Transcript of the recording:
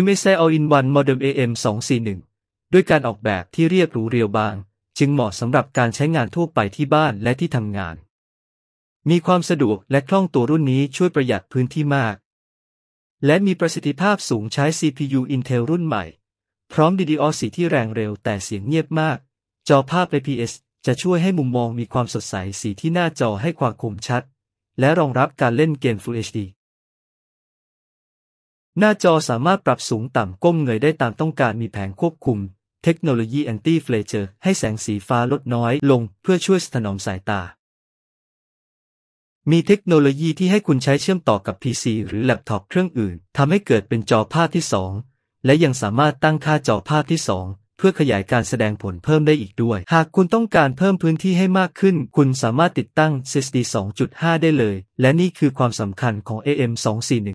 ม MSI a l l i n ็มส Modem AM 241ด้วยการออกแบบที่เรียบหรูเรียวบาง จึงเหมาะสำหรับการใช้งานทั่วไปที่บ้านและที่ทำงาน มีความสะดวกและคล่องตัวรุ่นนี้ช่วยประหยัดพื้นที่มาก และมีประสิทธิภาพสูงใช้ CPU Intel รุ่นใหม่ พร้อม DDR4 ที่แรงเร็วแต่เสียงเงียบมาก จอภาพ IPS จะช่วยให้มุมมองมีความสดใสสีที่หน้าจอให้ความคมชัด และรองรับการเล่นเกม Full HD หน้าจอสามารถปรับสูงต่ำก้มเงยได้ตามต้องการมีแผงควบคุม เทคโนโลยีแอนตี้เฟลเจอร์ให้แสงสีฟ้าลดน้อยลงเพื่อช่วยถนอมสายตา มีเทคโนโลยีที่ให้คุณใช้เชื่อมต่อกับ PC หรือแล็ปท็อปเครื่องอื่นทำให้เกิดเป็นจอภาพที่ 2 และยังสามารถตั้งค่าจอภาพที่2พื่อขยายการแสดงผลเพิ่มได้อีกด้วย หากคุณต้องการเพิ่มพื้นที่ให้มากขึ้นคุณสามารถติดตั้ง SSD 2.5 ได้เลย และนี่คือความสำคัญของ AM241